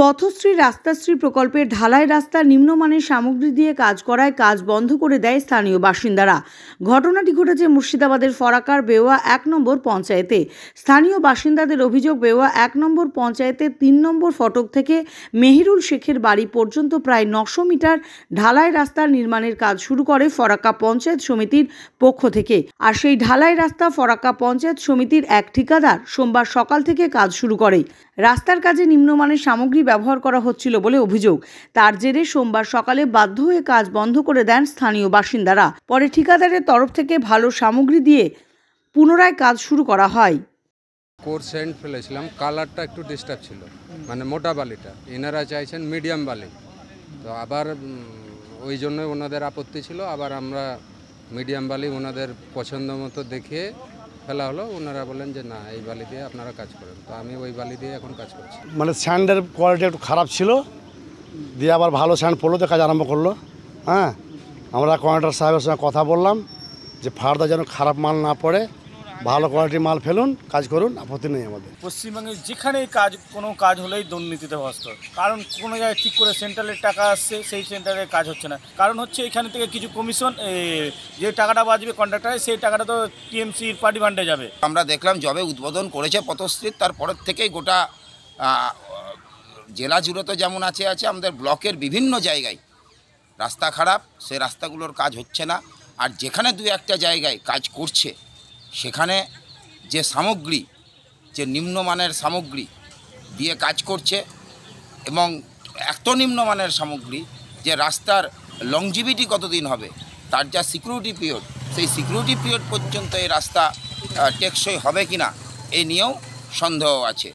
পথশ্রী রাস্তাশ্রী প্রকল্পের ঢালাই রাস্তা নিম্নমানের সামগ্রী দিয়ে কাজ করায় কাজ বন্ধ করে দেয় স্থানীয় বাসিন্দারা ঘটনাটি ঘটেছে মুর্শিদাবাদের ফরাকার বেওয়া এক নম্বর পঞ্চায়েতে স্থানীয় বাসিন্দাদের অভিযোগ বেওয়া এক নম্বর পঞ্চায়েতে তিন নম্বর ফটক থেকে মেহিরুল শেখের বাড়ি পর্যন্ত প্রায় নশো মিটার ঢালাই রাস্তা নির্মাণের কাজ শুরু করে ফরাক্কা পঞ্চায়েত সমিতির পক্ষ থেকে আর সেই ঢালাই রাস্তা ফরাক্কা পঞ্চায়েত সমিতির এক ঠিকাদার সোমবার সকাল থেকে কাজ শুরু করে রাস্তার কাজে নিম্নমানের সামগ্রী ব্যবহার করা হচ্ছিল বলে অভিযোগ তার জেরে সোমবার সকালে বাধ্য হয়ে কাজ বন্ধ করে দেন স্থানীয় বাসিন্দারা পরে ঠিকাদারের তরফ থেকে ভালো সামগ্রী দিয়ে পুনরায় কাজ শুরু করা হয় কোর সেন্ট ফেলেছিলাম কালারটা একটু ডিস্টার্ব ছিল মানে মোটা বালিটা এনারা চাইছেন মিডিয়াম বালি তো আবার ওই জন্যই ওনাদের আপত্তি ছিল আবার আমরা মিডিয়াম বালি ওনাদের পছন্দ মতো দেখে ফেলা হলো ওনারা বলেন যে না এই বালি দিয়ে আপনারা কাজ করেন তো আমি ওই বালি দিয়ে এখন কাজ করছি মানে স্যান্ডের কোয়ালিটি একটু খারাপ ছিল দিয়ে আবার ভালো স্যান্ড পড়লো তো কাজ আরম্ভ করলো হ্যাঁ আমরা কন্ট্রাক্টর সাহেবের সঙ্গে কথা বললাম যে ফার্দা যেন খারাপ মাল না পড়ে ভালো কোয়ালিটির মাল ফেলুন কাজ করুন আপত্তি নেই আমাদের পশ্চিমবঙ্গে যেখানেই কাজ কোনো কাজ হলেই দুর্নীতিতে ভস্ত কারণ কোনো জায়গায় ঠিক করে সেন্ট্রালের টাকা আসছে সেই সেন্টারে কাজ হচ্ছে না কারণ হচ্ছে এখান থেকে কিছু কমিশন যে টাকাটা বাজবে কন্ট্রাক্টারে সেই টাকাটা তো টিএমসির পার্টি ভান্ডে যাবে আমরা দেখলাম জবে উদ্বোধন করেছে পথশ্রীর তারপরের থেকেই গোটা জেলা জুড়ে তো যেমন আছে আছে আমাদের ব্লকের বিভিন্ন জায়গায় রাস্তা খারাপ সে রাস্তাগুলোর কাজ হচ্ছে না আর যেখানে দু একটা জায়গায় কাজ করছে সেখানে যে সামগ্রী যে নিম্নমানের সামগ্রী দিয়ে কাজ করছে এবং এত নিম্নমানের সামগ্রী যে রাস্তার লংজিভিটি কতদিন হবে তার যা সিকিউরিটি পিরিয়ড সেই সিকিউরিটি পিরিয়ড পর্যন্ত এই রাস্তা টেকসই হবে কি না এ নিয়েও সন্দেহ আছে